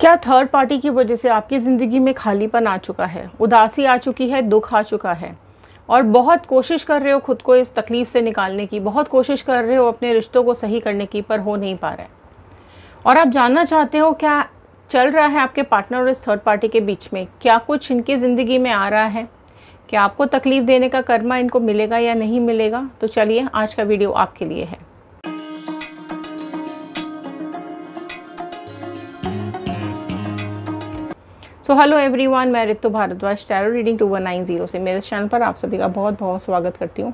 क्या third party की वजह से आपकी ज़िंदगी में खालीपन आ चुका है उदासी आ चुकी है दुख आ चुका है और बहुत कोशिश कर रहे हो खुद को इस तकलीफ़ से निकालने की बहुत कोशिश कर रहे हो अपने रिश्तों को सही करने की पर हो नहीं पा रहा है और आप जानना चाहते हो क्या चल रहा है आपके पार्टनर और इस थर्ड पार्टी के बीच में क्या कुछ इनकी ज़िंदगी में आ रहा है क्या आपको तकलीफ़ देने का कर्मा इनको मिलेगा या नहीं मिलेगा तो चलिए आज का वीडियो आपके लिए है सो हेलो एवरीवन मैं Ritu Bhardwaj tarot reading two one nine zero से मेरे चैनल पर आप सभी का बहुत बहुत स्वागत करती हूँ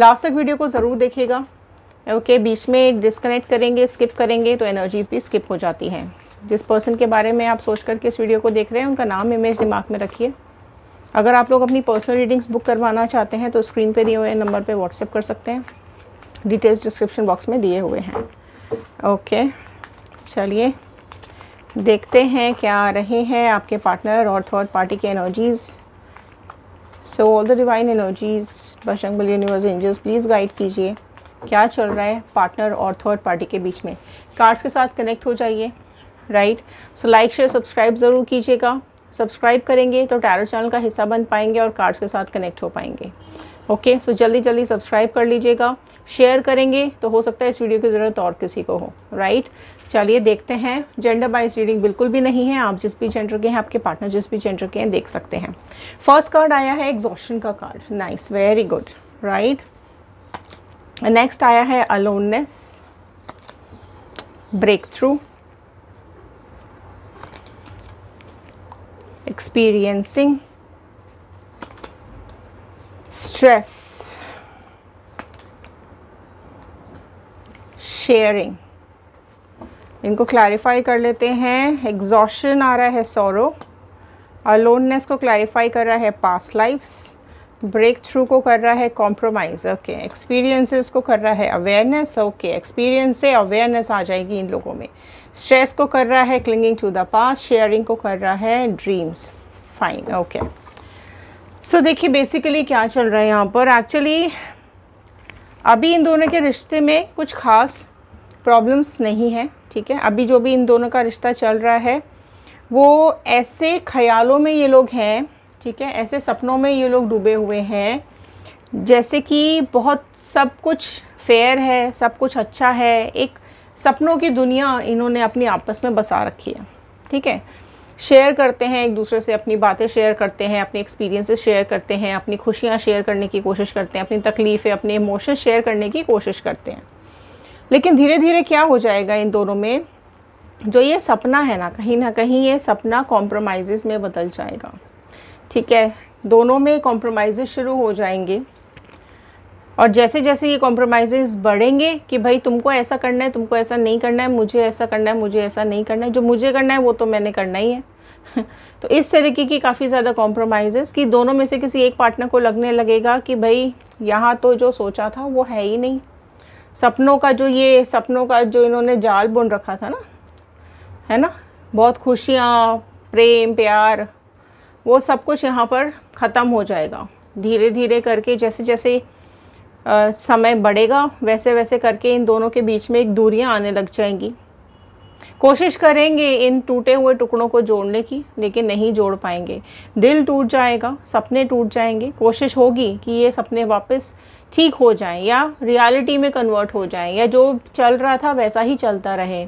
लास्ट तक वीडियो को ज़रूर देखेगा ओके okay, बीच में डिस्कनेक्ट करेंगे स्किप करेंगे तो एनर्जी भी स्किप हो जाती है जिस पर्सन के बारे में आप सोच करके इस वीडियो को देख रहे हैं उनका नाम इमेज दिमाग में रखिए अगर आप लोग अपनी पर्सनल रीडिंग्स बुक करवाना चाहते हैं तो स्क्रीन पर दिए हुए नंबर पर व्हाट्सएप कर सकते हैं डिटेल्स डिस्क्रिप्शन बॉक्स में दिए हुए हैं ओके okay, चलिए देखते हैं क्या आ रहे हैं आपके पार्टनर और थर्ड पार्टी के energies so all the divine energies बल यूनिवर्स एंजल्स प्लीज़ गाइड कीजिए क्या चल रहा है पार्टनर और थर्ड पार्टी के बीच में कार्ड्स के साथ कनेक्ट हो जाइए right so like share subscribe ज़रूर कीजिएगा सब्सक्राइब करेंगे तो टैरो चैनल का हिस्सा बन पाएंगे और कार्ड्स के साथ कनेक्ट हो पाएंगे ओके okay, सो so जल्दी जल्दी सब्सक्राइब कर लीजिएगा शेयर करेंगे तो हो सकता है इस वीडियो की ज़रूरत और किसी को हो राइट right? चलिए देखते हैं जेंडर बाइज रीडिंग बिल्कुल भी नहीं है आप जिस भी जेंडर के हैं आपके पार्टनर जिस भी जेंडर के हैं देख सकते हैं फर्स्ट कार्ड आया है एग्जॉशन का card nice very good right next आया है aloneness breakthrough experiencing stress sharing इनको क्लैरिफाई कर लेते हैं एग्जॉशन आ रहा है सोरो अलोननेस को क्लैरिफाई कर रहा है पास्ट लाइफ्स ब्रेक थ्रू को कर रहा है कॉम्प्रोमाइज़ ओके एक्सपीरियंसेस को कर रहा है अवेयरनेस ओके एक्सपीरियंस से अवेयरनेस आ जाएगी इन लोगों में स्ट्रेस को कर रहा है clinging to the past sharing को कर रहा है ड्रीम्स फाइन ओके सो देखिए बेसिकली क्या चल रहा है यहाँ पर एक्चुअली अभी इन दोनों के रिश्ते में कुछ खास प्रॉब्लम्स नहीं है ठीक है अभी जो भी इन दोनों का रिश्ता चल रहा है वो ऐसे ख्यालों में ये लोग हैं ठीक है ऐसे सपनों में ये लोग डूबे हुए हैं जैसे कि बहुत सब कुछ फेयर है सब कुछ अच्छा है एक सपनों की दुनिया इन्होंने अपनी आपस में बसा रखी है ठीक है शेयर करते हैं एक दूसरे से अपनी बातें शेयर करते हैं अपने एक्सपीरियंसेस शेयर करते हैं अपनी खुशियाँ शेयर करने की कोशिश करते हैं अपनी तकलीफ़ें अपने इमोशन शेयर करने की कोशिश करते हैं लेकिन धीरे धीरे क्या हो जाएगा इन दोनों में जो ये सपना है ना कहीं ना कहीं ये सपना कॉम्प्रोमाइज़ में बदल जाएगा ठीक है दोनों में कॉम्प्रोमाइज़ शुरू हो जाएंगे और जैसे जैसे ये कॉम्प्रोमाइज़ बढ़ेंगे कि भाई तुमको ऐसा करना है तुमको ऐसा नहीं करना है मुझे ऐसा करना है मुझे ऐसा नहीं करना है जो मुझे करना है वो तो मैंने करना ही है तो इस तरीके की काफ़ी ज़्यादा कॉम्प्रोमाइज़ कि दोनों में से किसी एक पार्टनर को लगने लगेगा कि भाई यहाँ तो जो सोचा था वो है ही नहीं सपनों का जो ये सपनों का जो इन्होंने जाल बुन रखा था ना है ना बहुत खुशियाँ प्रेम प्यार वो सब कुछ यहाँ पर ख़त्म हो जाएगा धीरे धीरे करके जैसे जैसे आ, समय बढ़ेगा वैसे वैसे करके इन दोनों के बीच में एक दूरियाँ आने लग जाएंगी कोशिश करेंगे इन टूटे हुए टुकड़ों को जोड़ने की लेकिन नहीं जोड़ पाएंगे दिल टूट जाएगा सपने टूट जाएंगे कोशिश होगी कि ये सपने वापस ठीक हो जाएं या रियलिटी में कन्वर्ट हो जाएं या जो चल रहा था वैसा ही चलता रहे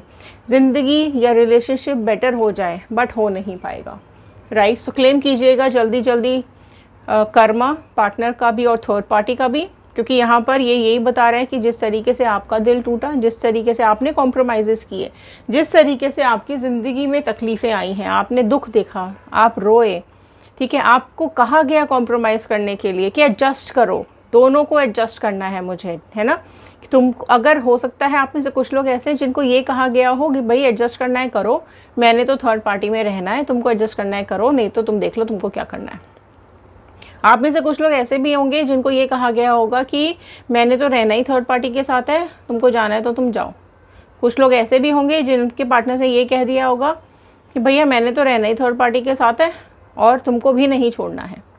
ज़िंदगी या रिलेशनशिप बेटर हो जाए बट हो नहीं पाएगा राइट सो क्लेम कीजिएगा जल्दी जल्दी कर्मा पार्टनर का भी और थर्ड पार्टी का भी क्योंकि यहाँ पर ये यही बता रहा है कि जिस तरीके से आपका दिल टूटा जिस तरीके से आपने कॉम्प्रोमाइज़ किए जिस तरीके से आपकी ज़िंदगी में तकलीफ़ें आई हैं आपने दुख देखा आप रोए ठीक है आपको कहा गया कॉम्प्रोमाइज़ करने के लिए कि एडजस्ट करो दोनों को एडजस्ट करना है मुझे है ना कि तुम अगर हो सकता है आप में से कुछ लोग ऐसे हैं जिनको ये कहा गया हो कि भाई एडजस्ट करना है करो मैंने तो थर्ड पार्टी में रहना है तुमको एडजस्ट करना है करो नहीं तो तुम देख लो तुमको क्या करना है आप में से कुछ लोग ऐसे भी होंगे जिनको ये कहा गया होगा कि मैंने तो रहना ही थर्ड पार्टी के साथ है तुमको जाना है तो तुम जाओ कुछ लोग ऐसे भी होंगे जिनके पार्टनर से ये कह दिया होगा कि भैया मैंने तो रहना ही थर्ड पार्टी के साथ है और तुमको भी नहीं छोड़ना है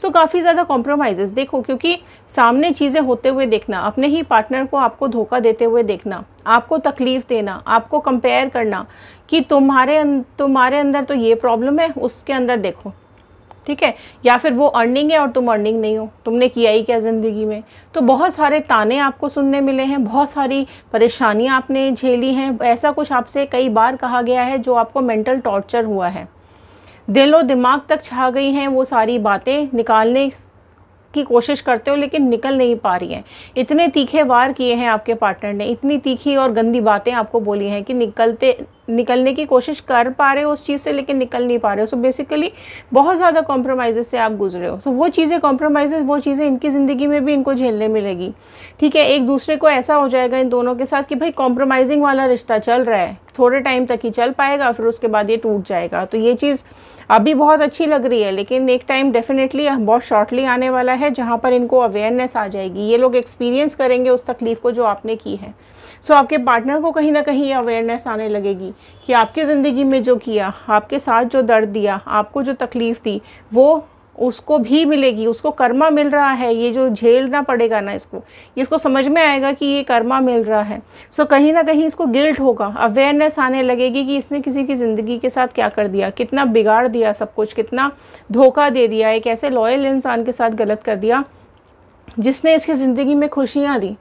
सो काफ़ी ज़्यादा कॉम्प्रोमाइज़ देखो क्योंकि सामने चीज़ें होते हुए देखना अपने ही पार्टनर को आपको धोखा देते हुए देखना आपको तकलीफ़ देना आपको कंपेयर करना कि तुम्हारे अं-, तुम्हारे अंदर तो ये प्रॉब्लम है उसके अंदर देखो ठीक है या फिर वो अर्निंग है और तुम अर्निंग नहीं हो तुमने किया ही क्या ज़िंदगी में तो बहुत सारे ताने आपको सुनने मिले हैं बहुत सारी परेशानियां आपने झेली हैं ऐसा कुछ आपसे कई बार कहा गया है जो आपको मेंटल टॉर्चर हुआ है दिल दिमाग तक छा गई हैं वो सारी बातें निकालने की कोशिश करते हो लेकिन निकल नहीं पा रही हैं इतने तीखे वार किए हैं आपके पार्टनर ने इतनी तीखी और गंदी बातें आपको बोली हैं कि निकलते निकलने की कोशिश कर पा रहे हो उस चीज़ से लेकिन निकल नहीं पा रहे हो सो बेसिकली बहुत ज़्यादा कॉम्प्रोमाइज़ से आप गुजरे हो सो so, वो चीज़ें कॉम्प्रोमाइज़ वो चीज़ें इनकी ज़िंदगी में भी इनको झेलने मिलेगी ठीक है एक दूसरे को ऐसा हो जाएगा इन दोनों के साथ कि भाई कॉम्प्रोमाइजिंग वाला रिश्ता चल रहा है थोड़े टाइम तक ही चल पाएगा फिर उसके बाद ये टूट जाएगा तो ये चीज़ अभी बहुत अच्छी लग रही है लेकिन एक टाइम डेफिनेटली बहुत शॉर्टली आने वाला है जहाँ पर इनको अवेयरनेस आ जाएगी ये लोग एक्सपीरियंस करेंगे उस तकलीफ़ को जो आपने की है सो so, आपके पार्टनर को कहीं ना कहीं अवेयरनेस आने लगेगी कि आपके ज़िंदगी में जो किया आपके साथ जो दर्द दिया आपको जो तकलीफ़ दी वो उसको भी मिलेगी उसको कर्मा मिल रहा है ये जो झेलना पड़ेगा ना इसको ये इसको समझ में आएगा कि ये कर्मा मिल रहा है सो so, कहीं ना कहीं इसको गिल्ट होगा अवेयरनेस आने लगेगी कि इसने किसी की ज़िंदगी के साथ क्या कर दिया कितना बिगाड़ दिया सब कुछ कितना धोखा दे दिया एक ऐसे लॉयल इंसान के साथ गलत कर दिया जिसने इसकी ज़िंदगी में खुशियाँ दी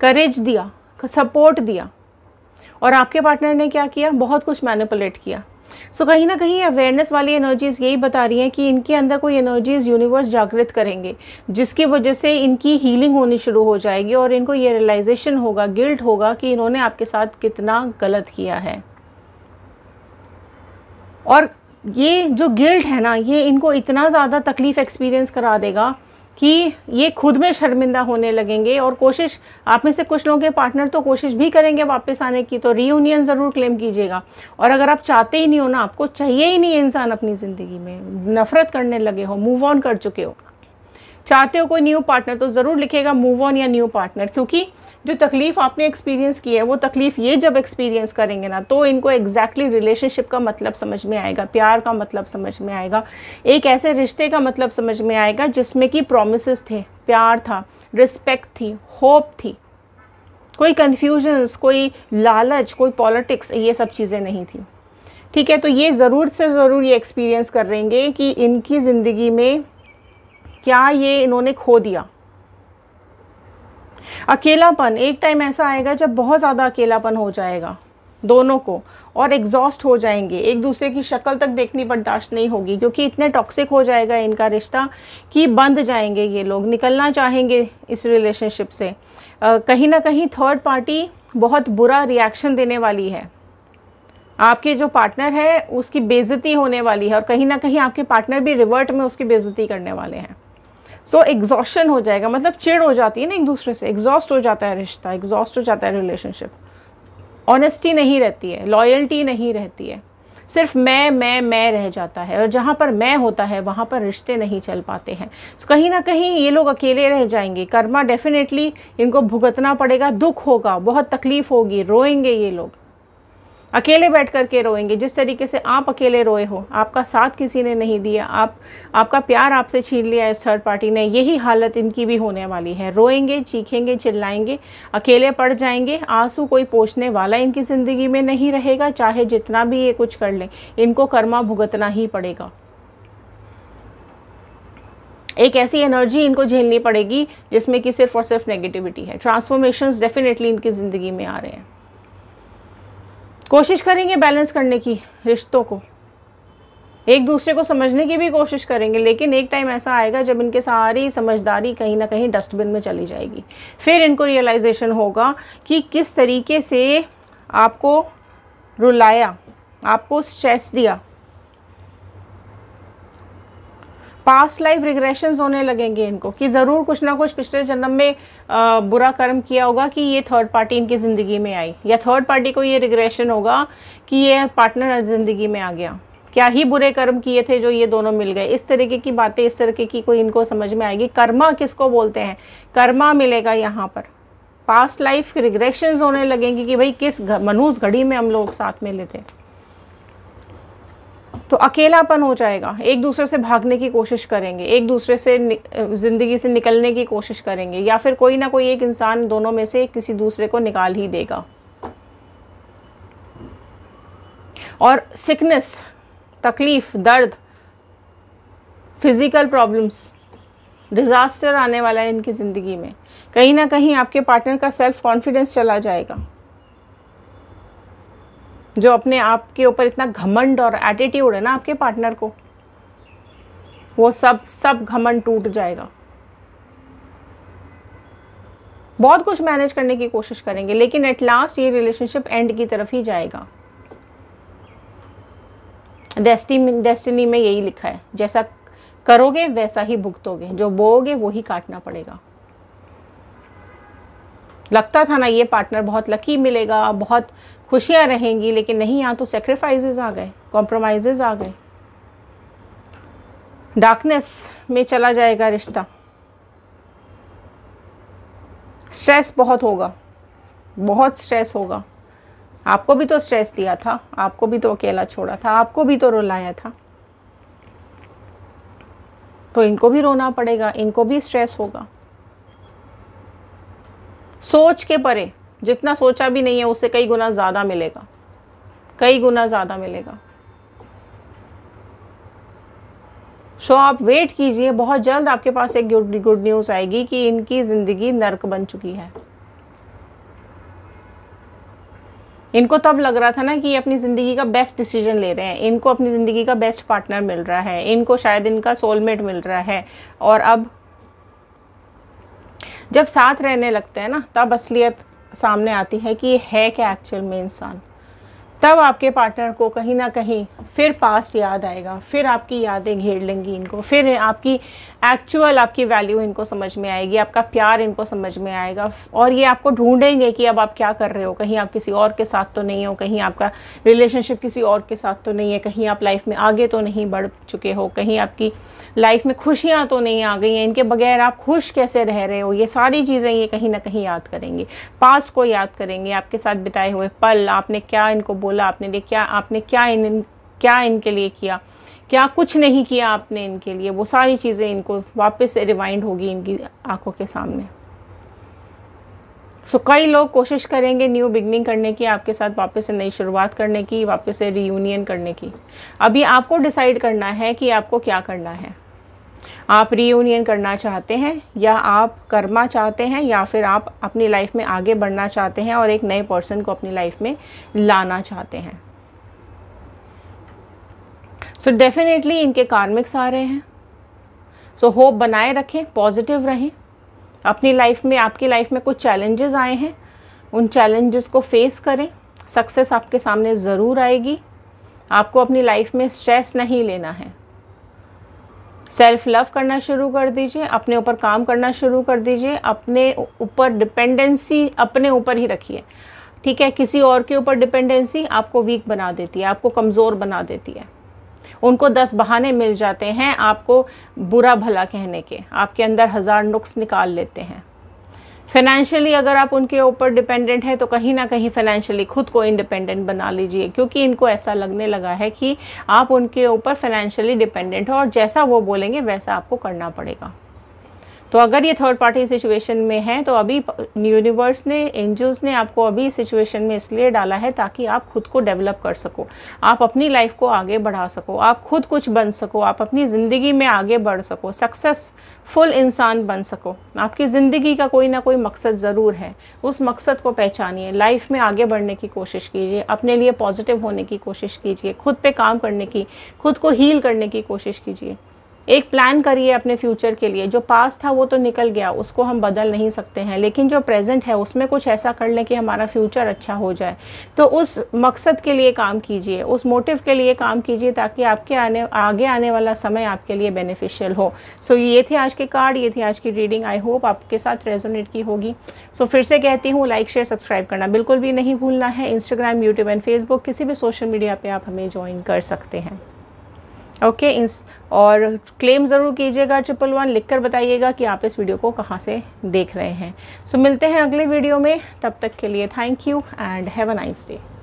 करेज दिया सपोर्ट दिया और आपके पार्टनर ने क्या किया बहुत कुछ मैनिपुलेट किया सो so, कहीं ना कहीं अवेयरनेस वाली एनर्जीज़ यही बता रही हैं कि इनके अंदर कोई एनर्जीज़ यूनिवर्स जागृत करेंगे जिसकी वजह से इनकी हीलिंग होनी शुरू हो जाएगी और इनको ये रियलाइजेशन होगा गिल्ट होगा कि इन्होंने आपके साथ कितना गलत किया है और ये जो गिल्ट है ना ये इनको इतना ज़्यादा तकलीफ़ एक्सपीरियंस करा देगा कि ये खुद में शर्मिंदा होने लगेंगे और कोशिश आप में से कुछ लोगों के पार्टनर तो कोशिश भी करेंगे वापस आने की तो रीयूनियन ज़रूर क्लेम कीजिएगा और अगर आप चाहते ही नहीं हो ना आपको चाहिए ही नहीं इंसान अपनी ज़िंदगी में नफ़रत करने लगे हो मूव ऑन कर चुके हो चाहते हो कोई न्यू पार्टनर तो ज़रूर लिखेगा मूव ऑन या न्यू पार्टनर क्योंकि जो तकलीफ़ आपने एक्सपीरियंस की है वो तकलीफ़ ये जब एक्सपीरियंस करेंगे ना तो इनको एग्जैक्टली exactly रिलेशनशिप का मतलब समझ में आएगा प्यार का मतलब समझ में आएगा एक ऐसे रिश्ते का मतलब समझ में आएगा जिसमें कि प्रोमिस थे प्यार था रिस्पेक्ट थी होप थी कोई कन्फ्यूजन्स कोई लालच कोई पॉलिटिक्स ये सब चीज़ें नहीं थी ठीक है तो ये ज़रूर से ज़रूर ये एक्सपीरियंस करेंगे कि इनकी ज़िंदगी में क्या ये इन्होंने खो दिया अकेलापन एक टाइम ऐसा आएगा जब बहुत ज़्यादा अकेलापन हो जाएगा दोनों को और एग्जॉस्ट हो जाएंगे एक दूसरे की शक्ल तक देखनी बर्दाश्त नहीं होगी क्योंकि इतने टॉक्सिक हो जाएगा इनका रिश्ता कि बंद जाएंगे ये लोग निकलना चाहेंगे इस रिलेशनशिप से कहीं ना कहीं थर्ड पार्टी बहुत बुरा रिएक्शन देने वाली है आपके जो पार्टनर है उसकी बेज़ती होने वाली है और कहीं ना कहीं आपके पार्टनर भी रिवर्ट में उसकी बेज़ती करने वाले हैं सो so, एग्जॉशन हो जाएगा मतलब चिड़ हो जाती है ना एक दूसरे से एग्जॉस्ट हो जाता है रिश्ता एग्जॉस्ट हो जाता है रिलेशनशिप ऑनेस्टी नहीं रहती है लॉयल्टी नहीं रहती है सिर्फ मैं मैं मैं रह जाता है और जहाँ पर मैं होता है वहाँ पर रिश्ते नहीं चल पाते हैं सो so, कहीं ना कहीं ये लोग अकेले रह जाएंगे कर्मा डेफिनेटली इनको भुगतना पड़ेगा दुख होगा बहुत तकलीफ़ होगी रोएंगे ये लोग अकेले बैठ कर के रोएंगे जिस तरीके से आप अकेले रोए हो आपका साथ किसी ने नहीं दिया आप आपका प्यार आपसे छीन लिया इस थर्ड पार्टी ने यही हालत इनकी भी होने वाली है रोएंगे चीखेंगे चिल्लाएंगे अकेले पड़ जाएंगे आंसू कोई पोछने वाला इनकी ज़िंदगी में नहीं रहेगा चाहे जितना भी ये कुछ कर लें इनको कर्मा भुगतना ही पड़ेगा एक ऐसी एनर्जी इनको झेलनी पड़ेगी जिसमें कि सिर्फ और सिर्फ नेगेटिविटी है ट्रांसफॉर्मेशंस डेफिनेटली इनकी ज़िंदगी में आ रहे हैं कोशिश करेंगे बैलेंस करने की रिश्तों को एक दूसरे को समझने की भी कोशिश करेंगे लेकिन एक टाइम ऐसा आएगा जब इनके सारी समझदारी कहीं ना कहीं डस्टबिन में चली जाएगी फिर इनको रियलाइजेशन होगा कि किस तरीके से आपको रुलाया आपको स्ट्रेस दिया पास्ट लाइफ रिग्रेशन होने लगेंगे इनको कि ज़रूर कुछ ना कुछ पिछले जन्म में आ, बुरा कर्म किया होगा कि ये थर्ड पार्टी इनकी ज़िंदगी में आई या थर्ड पार्टी को ये रिग्रेशन होगा कि ये पार्टनर ज़िंदगी में आ गया क्या ही बुरे कर्म किए थे जो ये दोनों मिल गए इस तरीके की बातें इस तरीके की कोई इनको समझ में आएगी कर्मा किसको बोलते हैं कर्मा मिलेगा यहाँ पर पास्ट लाइफ रिग्रेशन होने लगेंगे कि भाई किस मनुष्य घड़ी में हम लोग साथ में लेते हैं तो अकेलापन हो जाएगा एक दूसरे से भागने की कोशिश करेंगे एक दूसरे से ज़िंदगी से निकलने की कोशिश करेंगे या फिर कोई ना कोई एक इंसान दोनों में से किसी दूसरे को निकाल ही देगा और सिकनेस तकलीफ़ दर्द फिज़िकल प्रॉब्लम्स डिज़ास्टर आने वाला है इनकी ज़िंदगी में कहीं ना कहीं आपके पार्टनर का सेल्फ़ कॉन्फिडेंस चला जाएगा जो अपने आप के ऊपर इतना घमंड और एटीट्यूड है ना आपके पार्टनर को वो सब सब घमंड टूट जाएगा बहुत कुछ मैनेज करने की कोशिश करेंगे लेकिन एट लास्ट ये रिलेशनशिप एंड की तरफ ही जाएगा डेस्टिनी डेस्टिनी में यही लिखा है जैसा करोगे वैसा ही भुगतोगे जो बोओगे वही काटना पड़ेगा लगता था ना ये पार्टनर बहुत लकी मिलेगा बहुत खुशियाँ रहेंगी लेकिन नहीं यहाँ तो सेक्रीफाइजेज आ गए कॉम्प्रोमाइज़ आ गए डार्कनेस में चला जाएगा रिश्ता स्ट्रेस बहुत होगा बहुत स्ट्रेस होगा आपको भी तो स्ट्रेस दिया था आपको भी तो अकेला छोड़ा था आपको भी तो रुलाया था तो इनको भी रोना पड़ेगा इनको भी स्ट्रेस होगा सोच के परे जितना सोचा भी नहीं है उससे कई गुना ज़्यादा मिलेगा कई गुना ज़्यादा मिलेगा सो so, आप वेट कीजिए बहुत जल्द आपके पास एक गुड गुड न्यूज़ आएगी कि इनकी ज़िंदगी नरक बन चुकी है इनको तब लग रहा था ना कि ये अपनी ज़िंदगी का बेस्ट डिसीजन ले रहे हैं इनको अपनी ज़िंदगी का बेस्ट पार्टनर मिल रहा है इनको शायद इनका सोलमेट मिल रहा है और अब जब साथ रहने लगते हैं ना तब असलियत सामने आती है कि ये है क्या एक्चुअल में इंसान तब आपके पार्टनर को कहीं ना कहीं फिर पास्ट याद आएगा फिर आपकी यादें घेर लेंगी इनको फिर आपकी एक्चुअल आपकी वैल्यू इनको समझ में आएगी आपका प्यार इनको समझ में आएगा और ये आपको ढूंढेंगे कि अब आप क्या कर रहे हो कहीं आप किसी और के साथ तो नहीं हो कहीं आपका रिलेशनशिप किसी और के साथ तो नहीं है कहीं आप लाइफ में आगे तो नहीं बढ़ चुके हो कहीं आपकी लाइफ में खुशियाँ तो नहीं आ गई हैं इनके बगैर आप खुश कैसे रह रहे हो ये सारी चीज़ें ये कहीं ना कहीं याद करेंगे पास्ट को याद करेंगे आपके साथ बिताए हुए पल आपने क्या इनको बोला आपने लिए क्या आपने क्या इन क्या इनके लिए किया क्या कुछ नहीं किया आपने इनके लिए वो सारी चीज़ें इनको वापस से रिवाइंड होगी इनकी आंखों के सामने सो कई लोग कोशिश करेंगे न्यू बिगनिंग करने की आपके साथ वापस से नई शुरुआत करने की वापस से रीयूनियन करने की अभी आपको डिसाइड करना है कि आपको क्या करना है आप रीयूनियन करना चाहते हैं या आप करना चाहते हैं या फिर आप अपनी लाइफ में आगे बढ़ना चाहते हैं और एक नए पर्सन को अपनी लाइफ में लाना चाहते हैं सो डेफिनेटली इनके कार्मिक्स आ रहे हैं सो होप बनाए रखें पॉजिटिव रहें अपनी लाइफ में आपकी लाइफ में कुछ चैलेंजेस आए हैं उन चैलेंजेस को फेस करें सक्सेस आपके सामने ज़रूर आएगी आपको अपनी लाइफ में स्ट्रेस नहीं लेना है सेल्फ लव करना शुरू कर दीजिए अपने ऊपर काम करना शुरू कर दीजिए अपने ऊपर डिपेंडेंसी अपने ऊपर ही रखिए ठीक है किसी और के ऊपर डिपेंडेंसी आपको वीक बना देती है आपको कमज़ोर बना देती है उनको दस बहाने मिल जाते हैं आपको बुरा भला कहने के आपके अंदर हज़ार नुक्स निकाल लेते हैं फाइनेंशियली अगर आप उनके ऊपर डिपेंडेंट हैं तो कहीं ना कहीं फाइनेंशियली खुद को इंडिपेंडेंट बना लीजिए क्योंकि इनको ऐसा लगने लगा है कि आप उनके ऊपर फाइनेंशियली डिपेंडेंट हो और जैसा वो बोलेंगे वैसा आपको करना पड़ेगा तो अगर ये थर्ड पार्टी सिचुएशन में है तो अभी यूनिवर्स ने एंजल्स ने आपको अभी सिचुएशन में इसलिए डाला है ताकि आप खुद को डेवलप कर सको आप अपनी लाइफ को आगे बढ़ा सको आप खुद कुछ बन सको आप अपनी ज़िंदगी में आगे बढ़ सको सक्सेसफुल इंसान बन सको आपकी ज़िंदगी का कोई ना कोई मकसद ज़रूर है उस मकसद को पहचानिए लाइफ में आगे बढ़ने की कोशिश कीजिए अपने लिए पॉजिटिव होने की कोशिश कीजिए खुद पे काम करने की खुद को हील करने की कोशिश कीजिए एक प्लान करिए अपने फ्यूचर के लिए जो पास था वो तो निकल गया उसको हम बदल नहीं सकते हैं लेकिन जो प्रेजेंट है उसमें कुछ ऐसा कर लें कि हमारा फ्यूचर अच्छा हो जाए तो उस मकसद के लिए काम कीजिए उस मोटिव के लिए काम कीजिए ताकि आपके आने आगे आने वाला समय आपके लिए बेनिफिशियल हो सो so, ये थे आज के कार्ड ये थी आज की रीडिंग आई होप आपके साथ रेजोनेट की होगी सो so, फिर से कहती हूँ लाइक शेयर सब्सक्राइब करना बिल्कुल भी नहीं भूलना है इंस्टाग्राम यूट्यूब एंड फेसबुक किसी भी सोशल मीडिया पर आप हमें ज्वाइन कर सकते हैं ओके okay, और क्लेम ज़रूर कीजिएगा ट्रिपल वन लिख कर बताइएगा कि आप इस वीडियो को कहाँ से देख रहे हैं सो so, मिलते हैं अगले वीडियो में तब तक के लिए thank you and have a nice day